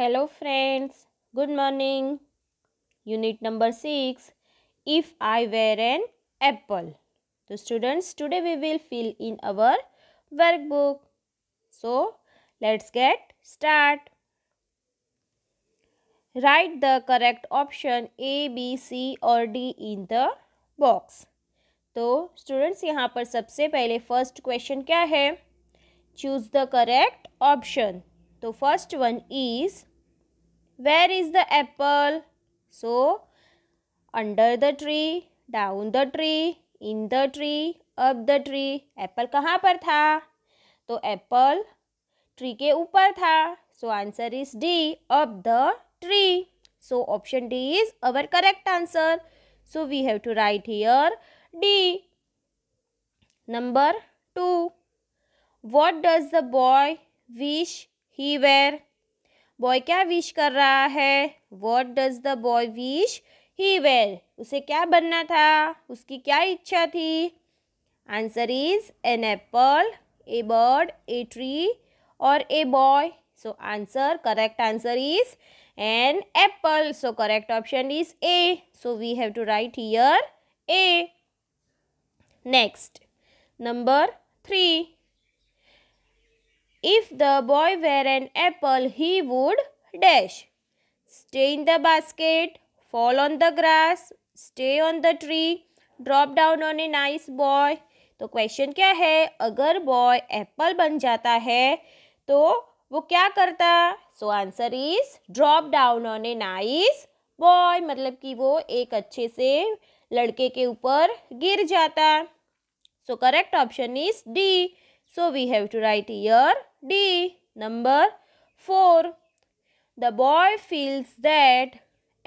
Hello friends good morning unit number six if I were an apple तो students today we will fill in our workbook so let's get start write the correct option A B C और D in the box तो students यहाँ पर सबसे पहले first question क्या है choose the correct option तो first one is where is the apple so under the tree down the tree in the tree up the tree apple कहाँ पर था तो apple tree के ऊपर था so answer is d up the tree so option d is our correct answer so we have to write here d number two what does the boy wish he were boy क्या wish कर रहा है what does the boy wish he were उसे क्या बनना था उसकी क्या इच्छा थी answer is an apple a bird a tree और a boy so answer correct answer is an apple so correct option is A so we have to write here A next number three If the boy were an apple, he would dash. Stay in the basket, fall on the grass, stay on the tree, drop down on a nice boy. तो question क्या है अगर boy Apple बन जाता है तो वो क्या करता so answer is drop down on a nice boy मतलब कि वो एक अच्छे से लड़के के ऊपर गिर जाता so correct option is D so we have to write here d number 4 the boy feels that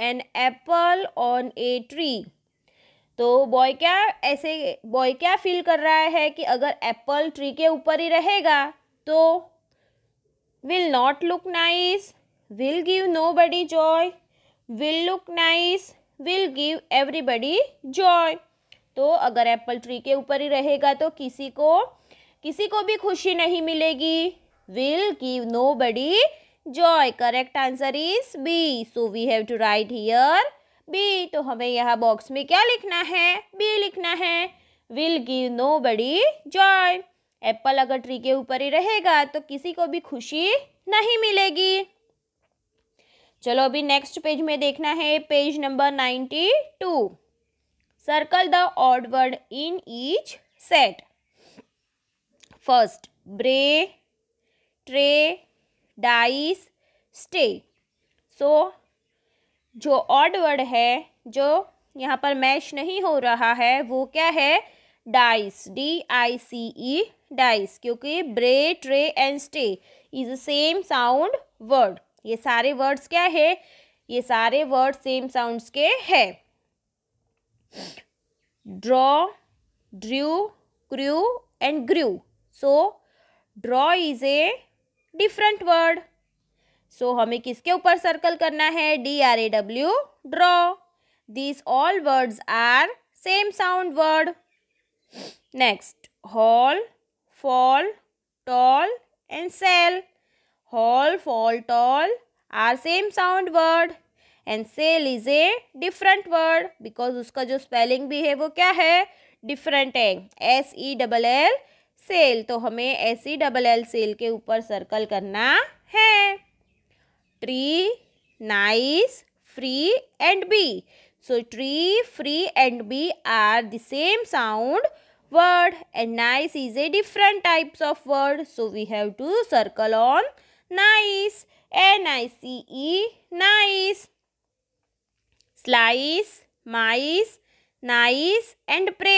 an apple on a tree तो बॉय क्या ऐसे बॉय क्या फील कर रहा है कि अगर एप्पल ट्री के ऊपर ही रहेगा तो will not look nice will give nobody joy will look nice will give everybody joy तो अगर एप्पल ट्री के ऊपर ही रहेगा तो किसी को किसी को भी खुशी नहीं मिलेगी will give nobody joy correct answer is B so we have to write here B तो हमें यहाँ बॉक्स में क्या लिखना है बी लिखना है will give nobody joy apple अगर ट्री के ऊपर ही रहेगा तो किसी को भी खुशी नहीं मिलेगी चलो अभी नेक्स्ट पेज में देखना है page number ninety two circle the odd word in each set first bray tray dice stay so जो ऑड वर्ड है जो यहाँ पर मैच नहीं हो रहा है वो क्या है dice D I C E dice क्योंकि bray tray and stay is same sound word ये सारे वर्ड्स क्या है ये सारे वर्ड सेम साउंड्स के हैं draw drew crew and grew so draw is a different word so हमें किसके ऊपर सर्कल करना है D R A W draw this all words are same sound word next hall fall tall and sell hall fall tall are same sound word and sell is a different word because उसका जो spelling भी है वो क्या है different है S E double L sell तो हमें ऐसी डबल एल सेल के ऊपर सर्कल करना है tree nice free and bee so tree free and bee are the same sound word and nice is a different types of word so we have to circle on nice N I C E nice slice mice nice and pray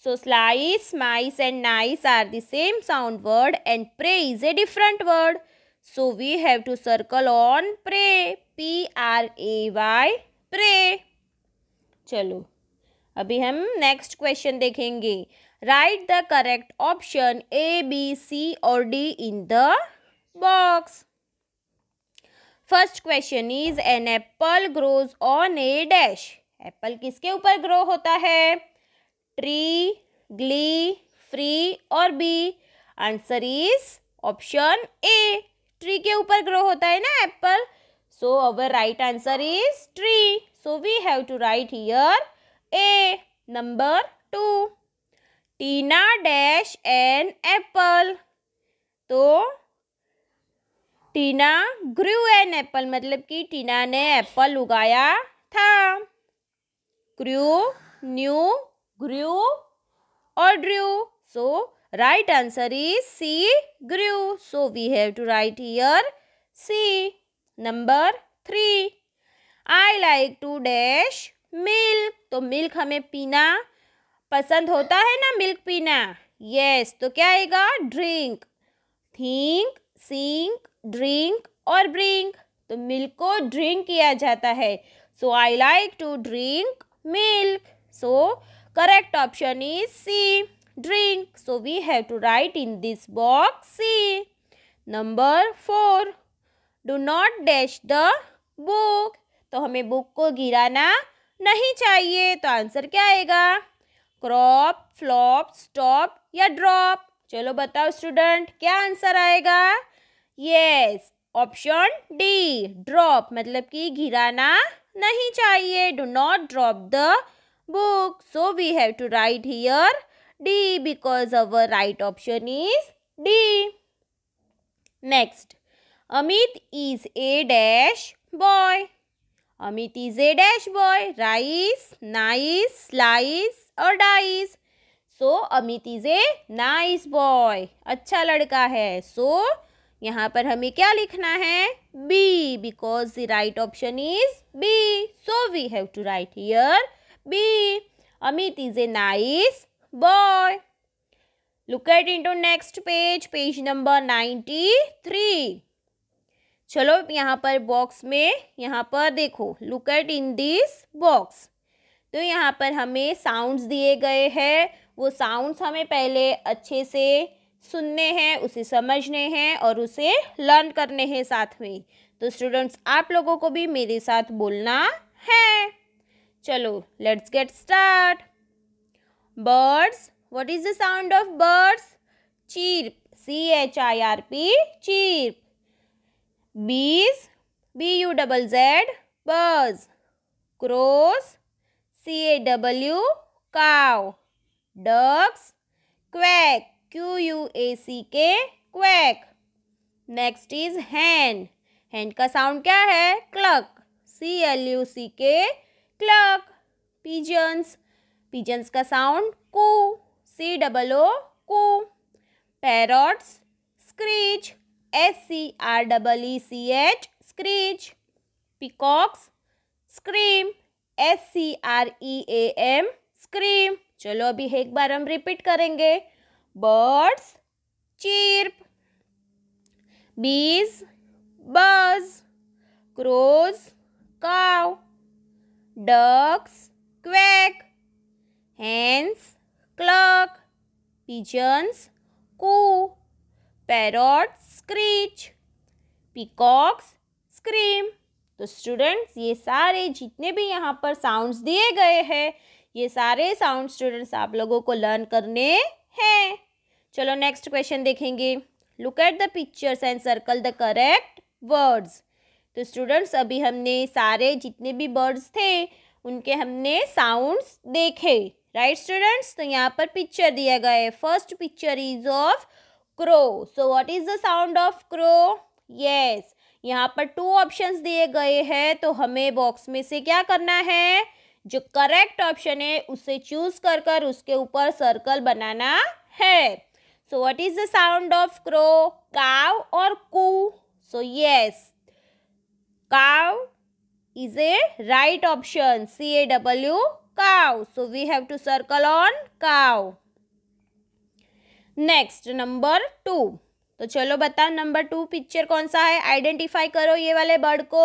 So slice, mice and nice are the same sound word and pray is a different word. So we have to circle on pray. P-R-A-Y pray. चलो अभी हम next question देखेंगे write the correct option A B C और D in the box first question is an apple grows on a dash apple किसके ऊपर grow होता है tree glee free और B answer is option A tree के ऊपर grow होता है ना apple so our right answer is tree so we have to write here A number two Tina dash an apple तो Tina Guru an apple मतलब कि टीना ने apple उगाया था grew new grew or drew. So, right answer is C, grew. So, we have to write here C. Number 3. I like to dash milk तो milk हमें पीना पसंद होता है ना मिल्क पीना यस yes, तो क्या आएगा ड्रिंक थिंक सिंक ड्रिंक और ब्रिंक तो मिल्क को ड्रिंक किया जाता है so I like to drink milk so correct option is C drink so we have to write in this box C number four do not dash the book तो हमें book को गिराना नहीं चाहिए तो आंसर क्या आएगा क्रॉप फ्लॉप स्टॉप या ड्रॉप चलो बताओ स्टूडेंट क्या आंसर आएगा यस ऑप्शन डी ड्रॉप मतलब कि गिराना नहीं चाहिए do not drop the book. So we have to write here D because our right option is D. Next, Amit is a dash boy. Amit is a dash boy. Rice, nice, slice or dice. So Amit is a nice boy. acha ladka hai So यहाँ पर हमें क्या लिखना है B because the right option is B so we have to write here B. Amit is a nice boy. Look at into next page, page number 93. चलो यहाँ पर box में यहाँ पर देखो look at in this box तो यहाँ पर हमें साउंड्स दिए गए हैं वो साउंड्स हमें पहले अच्छे से सुनने हैं उसे समझने हैं और उसे लर्न करने हैं साथ में तो स्टूडेंट्स आप लोगों को भी मेरे साथ बोलना है चलो let's get start birds what is the sound of birds chirp C H I R P chirp bees B U double Z buzz crows C A W caw ducks quack Q U A C K quack next is hen hen का sound क्या है cluck C L U C K cluck pigeons pigeons का sound coo C double O coo parrots screech S C R double E C H screech peacocks scream S C R E A M scream चलो अभी एक बार हम repeat करेंगे birds चीर्प बीज बज crows काव ducks quack, hens cluck, pigeons coo, parrots screech, peacocks scream. तो students ये सारे जितने भी यहाँ पर साउंड्स दिए गए हैं ये सारे साउंड स्टूडेंट्स आप लोगों को लर्न करने हैं चलो नेक्स्ट क्वेश्चन देखेंगे look at the pictures and circle the correct words तो स्टूडेंट्स अभी हमने सारे जितने भी बर्ड्स थे उनके हमने साउंड्स देखे राइट स्टूडेंट्स तो यहाँ पर पिक्चर दिया गया है first picture is of crow so what is the sound of crow yes यहाँ पर टू ऑप्शंस दिए गए हैं तो हमें बॉक्स में से क्या करना है जो करेक्ट ऑप्शन है उसे चूज कर कर उसके ऊपर सर्कल बनाना है so what is the sound of crow caw और coo so yes cow is a right option c a w cow so we have to circle on cow next number two तो चलो बता number two picture कौन सा है identify करो ये वाले बर्ड को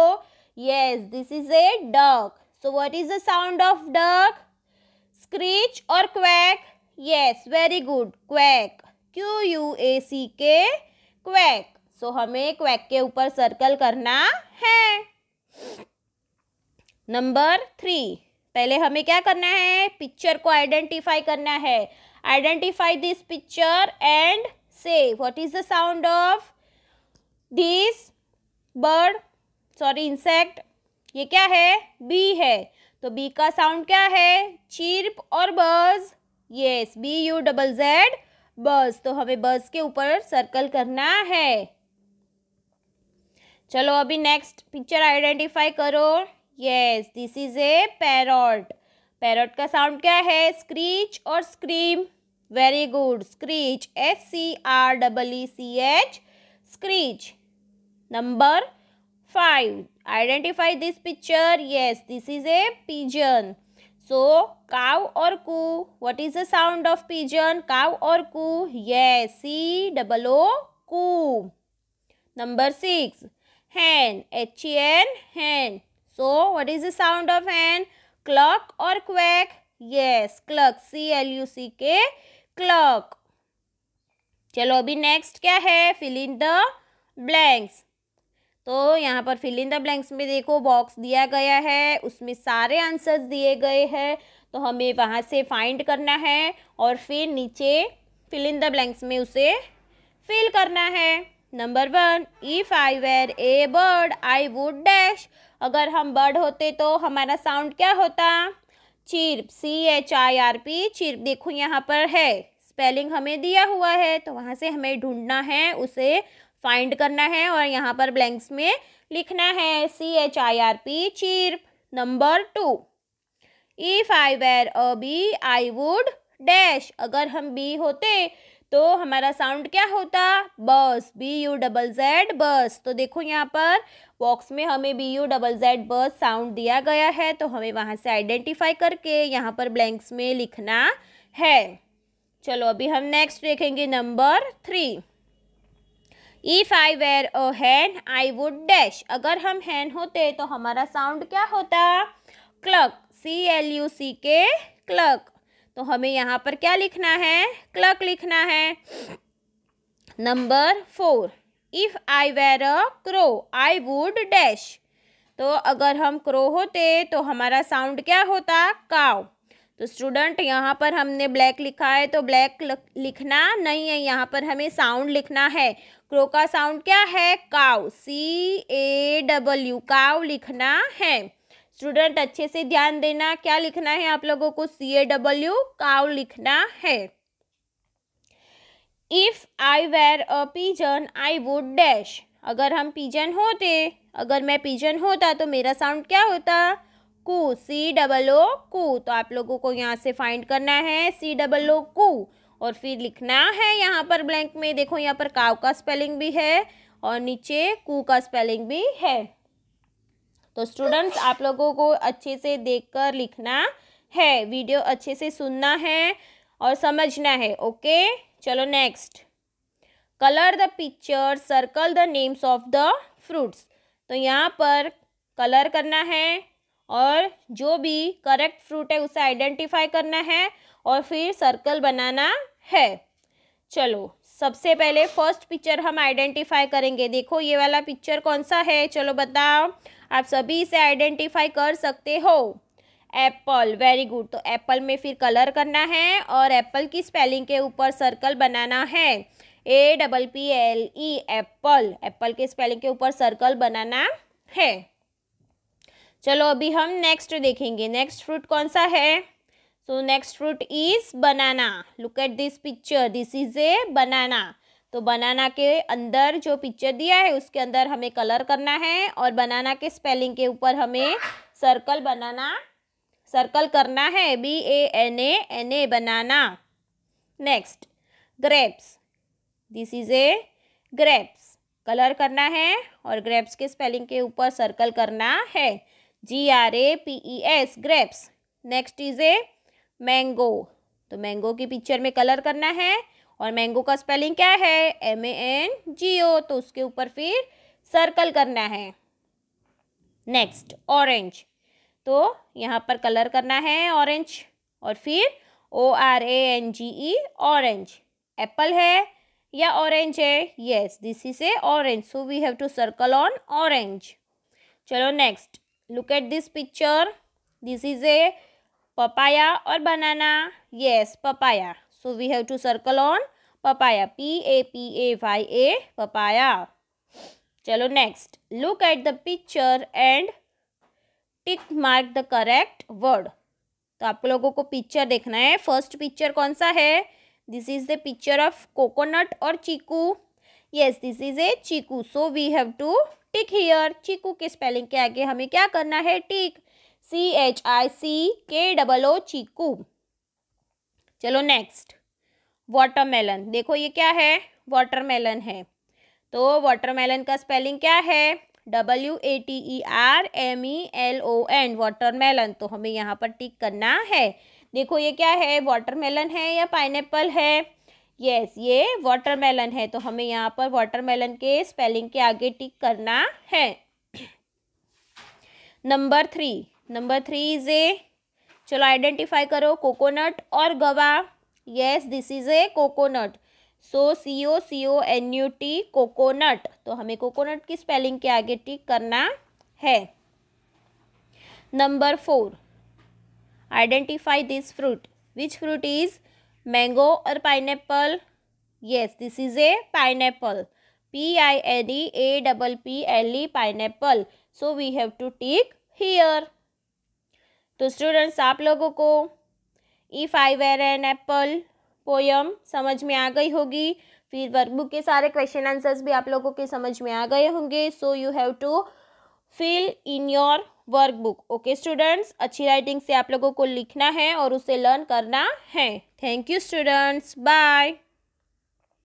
yes this is a duck so what is the sound of duck screech और quack yes very good quack Q U A C K quack सो हमें वैक के ऊपर सर्कल करना है नंबर थ्री पहले हमें क्या करना है पिक्चर को आइडेंटिफाई करना है identify this picture and say what is the sound of this bird sorry insect ये क्या है बी है तो बी का साउंड क्या है चीर्प और buzz yes B U double Z buzz तो हमें बस के ऊपर सर्कल करना है चलो अभी नेक्स्ट पिक्चर आइडेंटिफाई करो yes this is a parrot parrot का साउंड क्या है स्क्रीच और scream very good screech S C R double E C H screech number five identify this picture yes this is a pigeon so caw और coo what is the sound of pigeon caw और coo yes C double O coo number six hen h e n hen so what is the sound of hen cluck or quack yes cluck c l u c k cluck चलो अभी next क्या है fill in the blanks तो यहाँ पर fill in the blanks में देखो box दिया गया है उसमें सारे आंसर्स दिए गए हैं तो हमें वहाँ से फाइंड करना है और फिर नीचे फिल इन द ब्लैंक्स में उसे फिल करना है number one if I were a bird I would dash अगर हम बर्ड होते तो हमारा साउंड क्या होता chirp C H I R P chirp देखो यहाँ पर है स्पेलिंग हमें दिया हुआ है तो वहाँ से हमें ढूंढना है उसे फाइंड करना है और यहाँ पर ब्लैंक्स में लिखना है C H I R P chirp number two if I were a bee I would dash अगर हम बी होते तो हमारा साउंड क्या होता बस B U double Z buzz तो देखो यहाँ पर बॉक्स में हमें B U double Z buzz sound दिया गया है तो हमें वहाँ से आइडेंटिफाई करके यहाँ पर ब्लैंक्स में लिखना है चलो अभी हम नेक्स्ट देखेंगे number three If I were a hen I would dash अगर हम हैन होते तो हमारा साउंड क्या होता cluck C L U C K cluck तो हमें यहाँ पर क्या लिखना है क्लक लिखना है number four if I were a crow I would dash तो अगर हम क्रो होते तो हमारा साउंड क्या होता काव तो स्टूडेंट यहाँ पर हमने ब्लैक लिखा है तो ब्लैक लिखना नहीं है यहाँ पर हमें साउंड लिखना है क्रो का साउंड क्या है काव सी ए डब्ल्यू काव लिखना है स्टूडेंट अच्छे से ध्यान देना क्या लिखना है आप लोगों को सी ए डब्ल्यू काउ लिखना है if I were a pigeon I would dash अगर हम पीजन होते अगर मैं पीजन होता तो मेरा साउंड क्या होता कू सी डबल ओ कू तो आप लोगों को यहाँ से फाइंड करना है सी डबल ओ कू और फिर लिखना है यहाँ पर ब्लैंक में देखो यहाँ पर काव का स्पेलिंग भी है और नीचे कू का स्पेलिंग भी है तो स्टूडेंट्स आप लोगों को अच्छे से देखकर लिखना है वीडियो अच्छे से सुनना है और समझना है ओके चलो next colour the picture circle the names of the fruits तो यहाँ पर कलर करना है और जो भी करेक्ट फ्रूट है उसे आइडेंटिफाई करना है और फिर सर्कल बनाना है चलो सबसे पहले फर्स्ट पिक्चर हम आइडेंटिफाई करेंगे देखो ये वाला पिक्चर कौन सा है चलो बताओ आप सभी इसे आइडेंटिफाई कर सकते हो एप्पल वेरी गुड तो एप्पल में फिर कलर करना है और एप्पल की स्पेलिंग के ऊपर सर्कल बनाना है a double P L E apple apple के स्पेलिंग के ऊपर सर्कल बनाना है चलो अभी हम नेक्स्ट देखेंगे नेक्स्ट फ्रूट कौन सा है so next fruit is banana look at this picture this is a banana तो बनाना के अंदर जो पिक्चर दिया है उसके अंदर हमें कलर करना है और बनाना के स्पेलिंग के ऊपर हमें सर्कल बनाना सर्कल करना है B A N A N A banana next grapes this is a grapes colour करना है और ग्रेप्स के स्पेलिंग के ऊपर सर्कल करना है G R A P E S grapes next is a mango तो मैंगो की पिक्चर में कलर करना है और मैंगो का स्पेलिंग क्या है एम ए एन जी ओ तो उसके ऊपर फिर सर्कल करना है नेक्स्ट ऑरेंज तो यहाँ पर कलर करना है ऑरेंज और फिर O R A N G E orange apple है या ऑरेंज है yes this is a orange so we have to circle on orange चलो next look at this picture this is a papaya और banana yes papaya so we have to circle on papaya p a p a y a papaya chalo next look at the picture and tick mark the correct word तो आप लोगों को picture देखना है first picture कौन सा है this is the picture of coconut और chikoo yes this is a chikoo so we have to tick here chikoo के स्पेलिंग के आगे हमें क्या करना है टिक सी एच आई सी के डबल ओ चीकू चलो नेक्स्ट वाटरमेलन देखो ये क्या है वाटरमेलन है तो वाटरमेलन का स्पेलिंग क्या है W A T E R M E L O N watermelon तो हमें यहाँ पर टिक करना है देखो ये क्या है वाटरमेलन है या पाइन है यस yes, ये वाटरमेलन है तो हमें यहाँ पर वाटरमेलन के स्पेलिंग के आगे टिक करना है number three number three is a चलो आइडेंटिफाई करो कोकोनट और guava yes this is a coconut so C O C O N U T coconut तो हमें कोकोनट की स्पेलिंग के आगे टिक करना है number four identify this fruit which fruit is mango और pineapple yes this is a pineapple P I N E A double P L E pineapple so we have to tick here तो students आप लोगों को if I were an apple poem समझ में आ गई होगी फिर वर्कबुक के सारे क्वेश्चन आंसर्स भी आप लोगों के समझ में आ गए होंगे so you have to fill in your workbook okay students अच्छी राइटिंग से आप लोगों को लिखना है और उसे लर्न करना है थैंक यू स्टूडेंट्स बाय